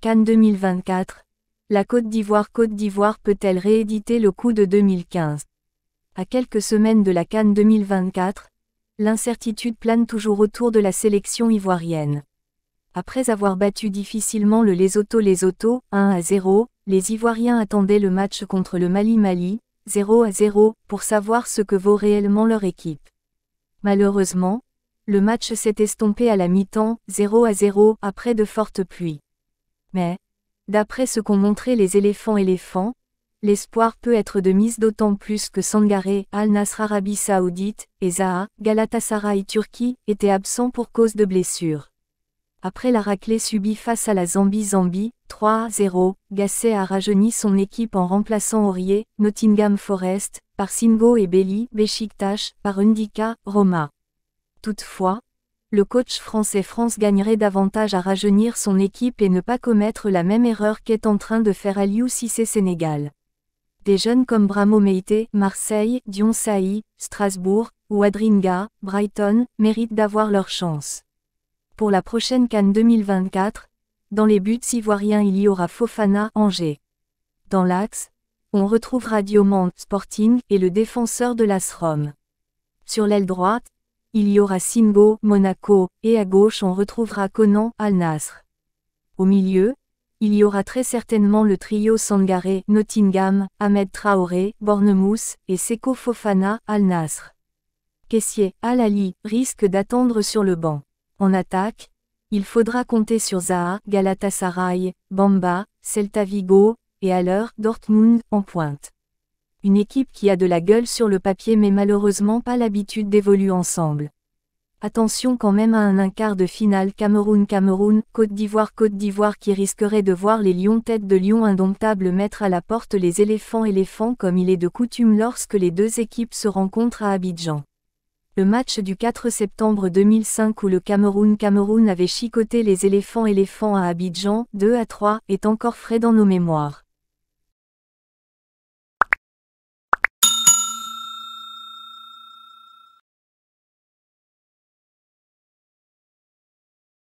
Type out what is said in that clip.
Cannes 2024. La Côte d'Ivoire Côte d'Ivoire peut-elle rééditer le coup de 2015 À quelques semaines de la Cannes 2024, l'incertitude plane toujours autour de la sélection ivoirienne. Après avoir battu difficilement le Lesotho Lesotho 1 à 0, les Ivoiriens attendaient le match contre le Mali Mali 0 à 0 pour savoir ce que vaut réellement leur équipe. Malheureusement, le match s'est estompé à la mi-temps 0 à 0 après de fortes pluies. Mais, d'après ce qu'ont montré les éléphants éléphants, l'espoir peut être de mise d'autant plus que Sangaré, Al-Nasr Arabie Saoudite, et Zaha, Galatasaray Turquie, étaient absents pour cause de blessure. Après la raclée subie face à la Zambie-Zambie, 3-0, Gasset a rajeuni son équipe en remplaçant Aurier, Nottingham Forest, par Singo et Belli, Beşiktaş, par Undika, Roma. Toutefois, le coach français France gagnerait davantage à rajeunir son équipe et ne pas commettre la même erreur qu'est en train de faire Aliou Cissé Sénégal. Des jeunes comme Bramo Meite, Marseille, Dion Saï, Strasbourg, ou Adringa, Brighton, méritent d'avoir leur chance. Pour la prochaine Cannes 2024, dans les buts ivoiriens il y aura Fofana, Angers. Dans l'axe, on retrouvera Diomande, Sporting, et le défenseur de l'Asrom. Sur l'aile droite, il y aura Simbo, Monaco, et à gauche on retrouvera Conan, Al-Nasr. Au milieu, il y aura très certainement le trio Sangaré, Nottingham, Ahmed Traoré, Bornemousse, et Seko Fofana, Al-Nasr. Caissier, Al-Ali, risque d'attendre sur le banc. En attaque, il faudra compter sur Zaha, Galatasaray, Bamba, Celta Vigo, et alors Dortmund, en pointe une équipe qui a de la gueule sur le papier mais malheureusement pas l'habitude d'évoluer ensemble. Attention quand même à un quart de finale Cameroun-Cameroun, Côte d'Ivoire-Côte d'Ivoire qui risquerait de voir les lions têtes de lion indomptables mettre à la porte les éléphants-éléphants comme il est de coutume lorsque les deux équipes se rencontrent à Abidjan. Le match du 4 septembre 2005 où le Cameroun-Cameroun avait chicoté les éléphants-éléphants à Abidjan, 2 à 3, est encore frais dans nos mémoires.